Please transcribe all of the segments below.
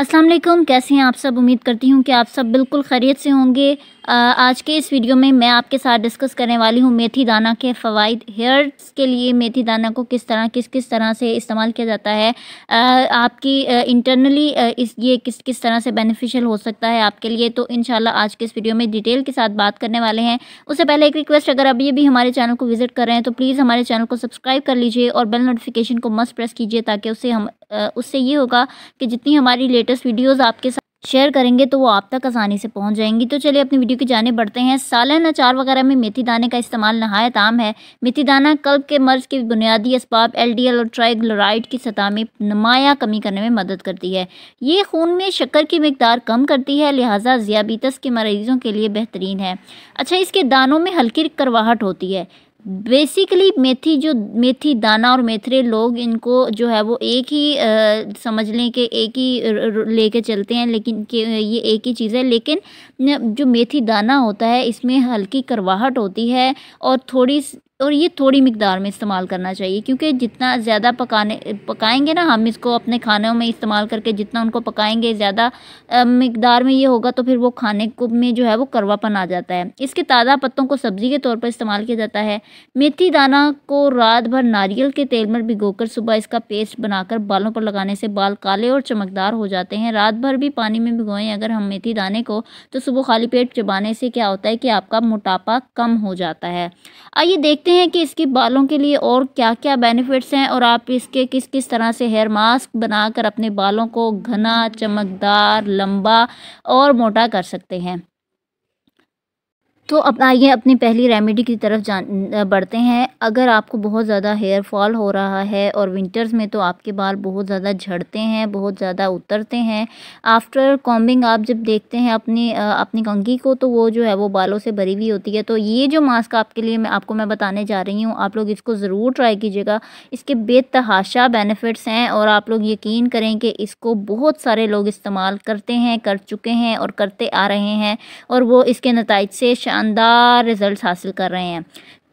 अस्सलाम वालेकुम कैसे हैं आप सब उम्मीद करती हूँ कि आप सब बिल्कुल खैरियत से होंगे आज के इस वीडियो में मैं आपके साथ डिस्कस करने वाली हूँ मेथी दाना के फ़वाद हेयर्स के लिए मेथी दाना को किस तरह किस किस तरह से इस्तेमाल किया जाता है आपकी इंटरनली इस ये किस किस तरह से बेनिफिशियल हो सकता है आपके लिए तो इन आज के इस वीडियो में डिटेल के साथ बात करने वाले हैं उससे पहले एक रिक्वेस्ट अगर अभी भी हमारे चैनल को विज़िट कर रहे हैं तो प्लीज़ हमारे चैनल को सब्सक्राइब कर लीजिए और बेल नोटिफिकेशन को मस्ट प्रेस कीजिए ताकि उससे हम उससे ये होगा कि जितनी हमारी लेटेस्ट वीडियोज़ आपके साथ शेयर करेंगे तो वो आप तक आसानी से पहुंच जाएंगी तो चलिए अपनी वीडियो की जाने बढ़ते हैं सालन अचार वगैरह में मेथी दाने का इस्तेमाल नहायत आम है मेथी दाना कल्ब के मर्ज के बुनियादी इसबाब एलडीएल और ट्राइग्लोराइड की सतह में नुमाया कमी करने में मदद करती है ये खून में शक्कर की मकदार कम करती है लिहाजा जियाबीतस के मरीजों के लिए बेहतरीन है अच्छा इसके दानों में हल्की करवाहट होती है बेसिकली मेथी जो मेथी दाना और मेथरे लोग इनको जो है वो एक ही आ, समझ लें कि एक ही लेके चलते हैं लेकिन ये एक ही चीज़ है लेकिन जो मेथी दाना होता है इसमें हल्की करवाहट होती है और थोड़ी और ये थोड़ी मकदार में इस्तेमाल करना चाहिए क्योंकि जितना ज़्यादा पकाने पकाएंगे ना हम इसको अपने खानों में इस्तेमाल करके जितना उनको पकाएंगे ज़्यादा मकदार में ये होगा तो फिर वो खाने को में जो है वो करवापन आ जाता है इसके ताज़ा पत्तों को सब्ज़ी के तौर पर इस्तेमाल किया जाता है मेथी दाना को रात भर नारियल के तेल में कर सुबह इसका पेस्ट बनाकर बालों पर लगाने से बाल काले और चमकदार हो जाते हैं रात भर भी पानी में भिगोएं अगर हम मेथी दाने को तो सुबह खाली पेट चबाने से क्या होता है कि आपका मोटापा कम हो जाता है आइए देखते देखते हैं कि इसके बालों के लिए और क्या क्या बेनिफिट्स हैं और आप इसके किस किस तरह से हेयर मास्क बनाकर अपने बालों को घना चमकदार लंबा और मोटा कर सकते हैं तो अब आइए अपनी पहली रेमेडी की तरफ जान बढ़ते हैं अगर आपको बहुत ज़्यादा हेयर फॉल हो रहा है और विंटर्स में तो आपके बाल बहुत ज़्यादा झड़ते हैं बहुत ज़्यादा उतरते हैं आफ्टर कॉम्बिंग आप जब देखते हैं अपनी अपनी कंघी को तो वो जो है वो बालों से भरी हुई होती है तो ये जो मास्क आपके लिए मैं आपको मैं बताने जा रही हूँ आप लोग इसको ज़रूर ट्राई कीजिएगा इसके बेतहाशा बेनिफिट्स हैं और आप लोग यकीन करें कि इसको बहुत सारे लोग इस्तेमाल करते हैं कर चुके हैं और करते आ रहे हैं और वो इसके नतज से शानदार रिज़ल्ट हासिल कर रहे हैं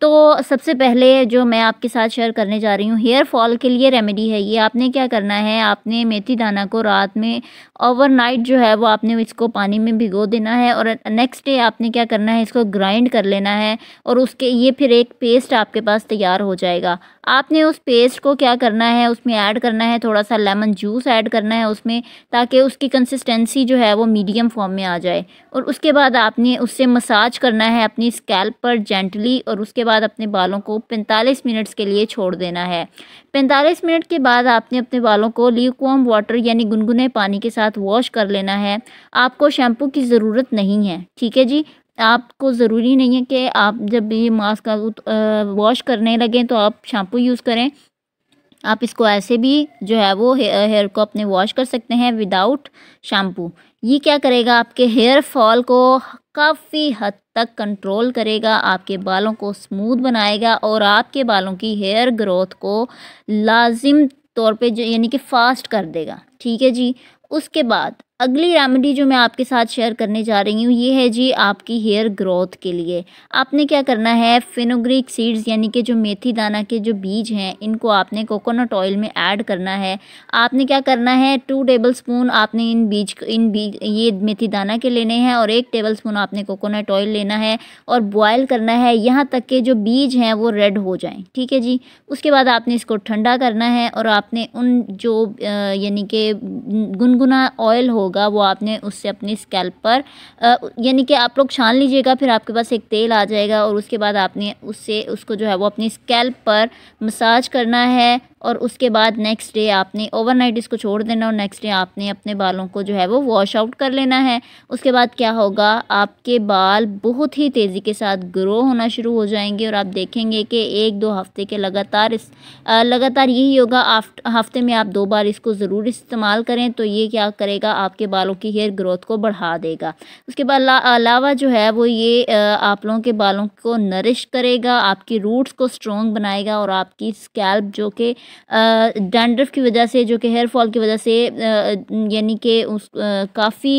तो सबसे पहले जो मैं आपके साथ शेयर करने जा रही हूँ हेयर फॉल के लिए रेमेडी है ये आपने क्या करना है आपने मेथी दाना को रात में ओवरनाइट जो है वो आपने इसको पानी में भिगो देना है और नेक्स्ट डे आपने क्या करना है इसको ग्राइंड कर लेना है और उसके ये फिर एक पेस्ट आपके पास तैयार हो जाएगा आपने उस पेस्ट को क्या करना है उसमें ऐड करना है थोड़ा सा लेमन जूस ऐड करना है उसमें ताकि उसकी कंसिस्टेंसी जो है वो मीडियम फॉर्म में आ जाए और उसके बाद आपने उससे मसाज करना है अपनी स्कैल्प पर जेंटली और उसके बाद अपने बालों को पैंतालीस मिनट्स के लिए छोड़ देना है पैंतालीस मिनट के बाद आपने अपने बालों को लीकॉम वाटर यानी गुनगुने पानी के साथ वॉश कर लेना है आपको शैम्पू की ज़रूरत नहीं है ठीक है जी आपको ज़रूरी नहीं है कि आप जब ये मास्क वॉश करने लगें तो आप शैम्पू यूज़ करें आप इसको ऐसे भी जो है वो हेयर को अपने वॉश कर सकते हैं विदाउट शैम्पू ये क्या करेगा आपके हेयर फॉल को काफ़ी हद तक कंट्रोल करेगा आपके बालों को स्मूथ बनाएगा और आपके बालों की हेयर ग्रोथ को लाजिम तौर पे जो यानी कि फ़ास्ट कर देगा ठीक है जी उसके बाद अगली रेमेडी जो मैं आपके साथ शेयर करने जा रही हूँ ये है जी आपकी हेयर ग्रोथ के लिए आपने क्या करना है फिनोग्रिक सीड्स यानी कि जो मेथी दाना के जो बीज हैं इनको आपने कोकोनट ऑयल में ऐड करना है आपने क्या करना है टू टेबल स्पून आपने इन बीज इन बीज ये मेथी दाना के लेने हैं और एक टेबल स्पून आपने कोकोनट ऑयल लेना है और बॉयल करना है यहाँ तक के जो बीज हैं वो रेड हो जाएँ ठीक है जी उसके बाद आपने इसको ठंडा करना है और आपने उन जो यानी कि गुनगुना ऑयल हो होगा वो आपने उससे अपनी स्कैल्प पर यानी कि आप लोग छान लीजिएगा फिर आपके पास एक तेल आ जाएगा और उसके बाद आपने उससे उसको जो है वो अपनी स्कैल्प पर मसाज करना है और उसके बाद नेक्स्ट डे आपने ओवरनाइट इसको छोड़ देना और नेक्स्ट डे आपने अपने बालों को जो है वो वॉश आउट कर लेना है उसके बाद क्या होगा आपके बाल बहुत ही तेज़ी के साथ ग्रो होना शुरू हो जाएंगे और आप देखेंगे कि एक दो हफ्ते के लगातार इस लगातार यही होगा हफ्ते में आप दो बार इसको ज़रूर इस्तेमाल करें तो ये क्या करेगा आप आपके बालों की हेयर ग्रोथ को बढ़ा देगा उसके बाद अलावा जो है वो ये आप लोगों के बालों को नरिश करेगा आपकी रूट्स को स्ट्रॉन्ग बनाएगा और आपकी स्कैल्प जो कि डेंड्रफ की वजह से जो कि हेयर फॉल की वजह से यानी कि उस काफ़ी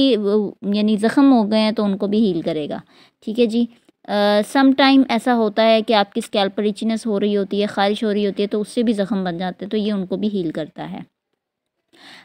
यानी ज़ख़म हो गए हैं तो उनको भी हील करेगा ठीक है जी सम uh, टाइम ऐसा होता है कि आपकी स्कैल्प पर रिचनेस हो रही होती है ख़ारिश हो रही होती है तो उससे भी ज़ख़म बन जाते हैं तो ये उनको भी हील करता है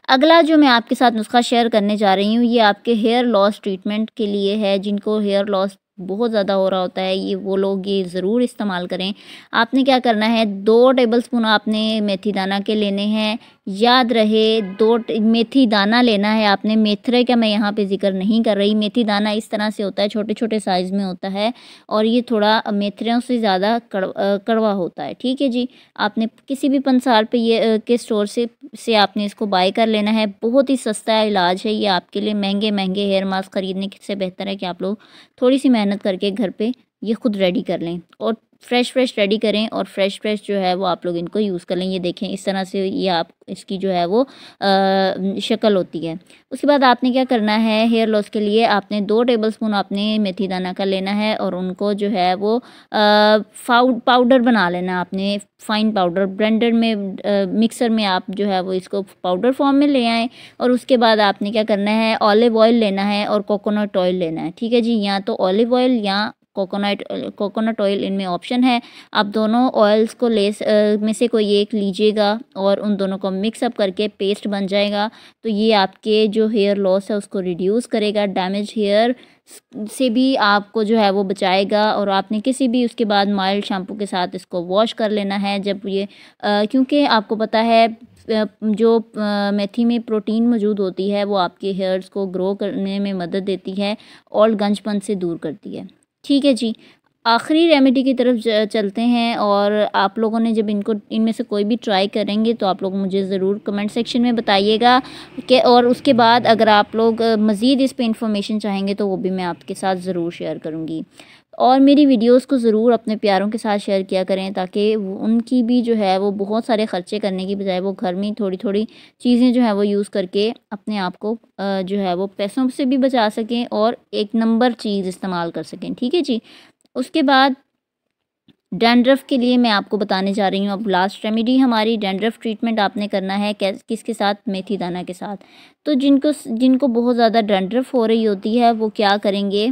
अगला जो मैं आपके साथ नुस्खा शेयर करने जा रही हूँ ये आपके हेयर लॉस ट्रीटमेंट के लिए है जिनको हेयर लॉस बहुत ज़्यादा हो रहा होता है ये वो लोग ये ज़रूर इस्तेमाल करें आपने क्या करना है दो टेबल स्पून आपने मेथी दाना के लेने हैं याद रहे दो मेथी दाना लेना है आपने मेथरे का मैं यहाँ पे जिक्र नहीं कर रही मेथी दाना इस तरह से होता है छोटे छोटे साइज़ में होता है और ये थोड़ा मेथरों से ज़्यादा कड़वा होता है ठीक है जी आपने किसी भी पंसार पे ये के स्टोर से से आपने इसको बाय कर लेना है बहुत ही सस्ता इलाज है ये आपके लिए महंगे महंगे हेयर मास्क ख़रीदने से बेहतर है कि आप लोग थोड़ी सी मेहनत करके घर पे ये ख़ुद रेडी कर लें और फ्रेश फ्रेश रेडी करें और फ्रेश फ्रेश जो है वो आप लोग इनको यूज़ कर लें ये देखें इस तरह से ये आप इसकी जो है वो शक्ल होती है उसके बाद आपने क्या करना है हेयर लॉस के लिए आपने दो टेबल स्पून आपने मेथी दाना का लेना है और उनको जो है वो पाउडर बना लेना आपने फ़ाइन पाउडर ब्रेंडर में आ, मिक्सर में आप जो है वो इसको पाउडर फॉर्म में ले आएँ और उसके बाद आपने क्या करना है ऑलिव ऑयल लेना है और कोकोनट ऑयल लेना है ठीक है जी या तो ऑलिव ऑयल या कोकोनट कोकोनट ऑयल इनमें ऑप्शन है आप दोनों ऑयल्स को ले में से कोई एक लीजिएगा और उन दोनों को मिक्सअप करके पेस्ट बन जाएगा तो ये आपके जो हेयर लॉस है उसको रिड्यूस करेगा डैमेज हेयर से भी आपको जो है वो बचाएगा और आपने किसी भी उसके बाद माइल्ड शैम्पू के साथ इसको वॉश कर लेना है जब ये क्योंकि आपको पता है जो मेथी में प्रोटीन मौजूद होती है वो आपके हेयर्स को ग्रो करने में मदद देती है और गंजपन से दूर करती है ठीक है जी आखिरी रेमेडी की तरफ चलते हैं और आप लोगों ने जब इनको इनमें से कोई भी ट्राई करेंगे तो आप लोग मुझे ज़रूर कमेंट सेक्शन में बताइएगा कि और उसके बाद अगर आप लोग मज़ीद इस पे इंफॉर्मेशन चाहेंगे तो वो भी मैं आपके साथ ज़रूर शेयर करूँगी और मेरी वीडियोस को ज़रूर अपने प्यारों के साथ शेयर किया करें ताकि उनकी भी जो है वो बहुत सारे ख़र्चे करने की बजाय वो घर में थोड़ी थोड़ी चीज़ें जो है वो यूज़ करके अपने आप को जो है वो पैसों से भी बचा सकें और एक नंबर चीज़ इस्तेमाल कर सकें ठीक है जी उसके बाद डैंड्रफ के लिए मैं आपको बताने जा रही हूँ अब लास्ट रेमेडी हमारी डेंड्रफ़ ट्रीटमेंट आपने करना है किसके साथ मेथी दाना के साथ तो जिनको जिनको बहुत ज़्यादा डेंड्रफ हो रही होती है वो क्या करेंगे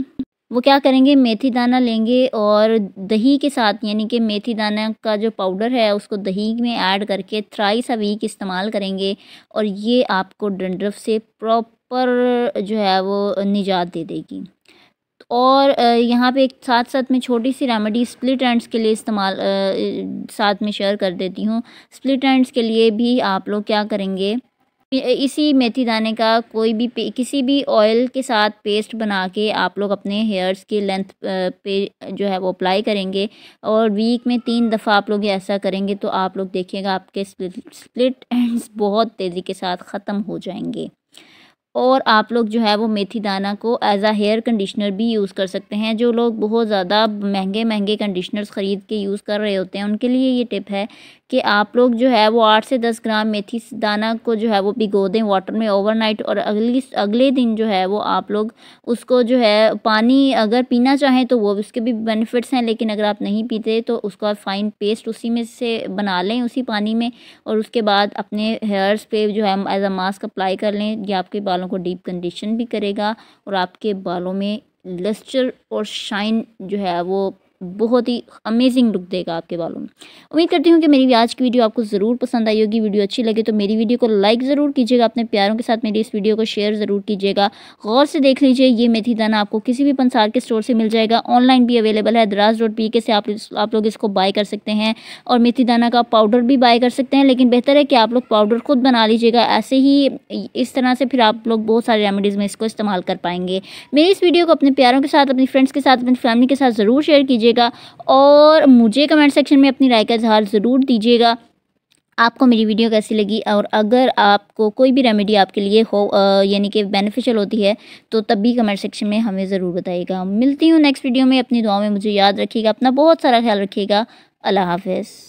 वो क्या करेंगे मेथी दाना लेंगे और दही के साथ यानी कि मेथी दाना का जो पाउडर है उसको दही में ऐड करके थ्राइस अ वीक इस्तेमाल करेंगे और ये आपको डंड्रफ से प्रॉपर जो है वो निजात दे देगी और यहाँ पे एक साथ साथ में छोटी सी रेमेडी स्प्लिट एंड्स के लिए इस्तेमाल साथ में शेयर कर देती हूँ स्प्लिट एंड्स के लिए भी आप लोग क्या करेंगे इसी मेथी दाने का कोई भी किसी भी ऑयल के साथ पेस्ट बना के आप लोग अपने हेयर्स के लेंथ पे जो है वो अप्लाई करेंगे और वीक में तीन दफ़ा आप लोग ऐसा करेंगे तो आप लोग देखिएगा आपके स्प्लिट एंड्स बहुत तेज़ी के साथ ख़त्म हो जाएंगे और आप लोग जो है वो मेथी दाना को एज आ हेयर कंडीशनर भी यूज़ कर सकते हैं जो लोग बहुत ज़्यादा महंगे महंगे कंडीशनर्स ख़रीद के यूज़ कर रहे होते हैं उनके लिए ये टिप है कि आप लोग जो है वो आठ से दस ग्राम मेथी दाना को जो है वो भिगो दें वाटर में ओवरनाइट और अगली अगले दिन जो है वो आप लोग उसको जो है पानी अगर पीना चाहें तो वो उसके भी बेनिफिट्स हैं लेकिन अगर आप नहीं पीते तो उसको आप फाइन पेस्ट उसी में से बना लें उसी पानी में और उसके बाद अपने हेयर्स पे जो है एज अ मास्क अप्लाई कर लें यह आपके बालों को डीप कंडीशन भी करेगा और आपके बालों में लस्चर और शाइन जो है वो बहुत ही अमेजिंग लुक देगा आपके बालों में उम्मीद करती हूँ कि मेरी आज की वीडियो आपको ज़रूर पसंद आई होगी वीडियो अच्छी लगे तो मेरी वीडियो को लाइक ज़रूर कीजिएगा अपने प्यारों के साथ मेरी इस वीडियो को शेयर ज़रूर कीजिएगा गौर से देख लीजिए ये मेथी दाना आपको किसी भी पंसार के स्टोर से मिल जाएगा ऑनलाइन भी अवेलेबल है दराज रोड पी के से आप, आप लोग इसको बाय कर सकते हैं और मेथी दाना का पाउडर भी बाय कर सकते हैं लेकिन बेहतर है कि आप लोग पाउडर खुद बना लीजिएगा ऐसे ही इस तरह से फिर आप लोग बहुत सारे रेमेडीज़ में इसको इस्तेमाल कर पाएंगे मेरी इस वीडियो को अपने प्यारों के साथ अपनी फ्रेंड्स के साथ अपनी फैमिली के साथ ज़रूर शेयर कीजिए दीजिएगा और मुझे कमेंट सेक्शन में अपनी राय का इजहार ज़रूर दीजिएगा आपको मेरी वीडियो कैसी लगी और अगर आपको कोई भी रेमेडी आपके लिए हो यानी कि बेनिफिशियल होती है तो तब भी कमेंट सेक्शन में हमें ज़रूर बताइएगा मिलती हूँ नेक्स्ट वीडियो में अपनी दुआ में मुझे याद रखिएगा अपना बहुत सारा ख्याल रखिएगा अल्लाह हाफिज़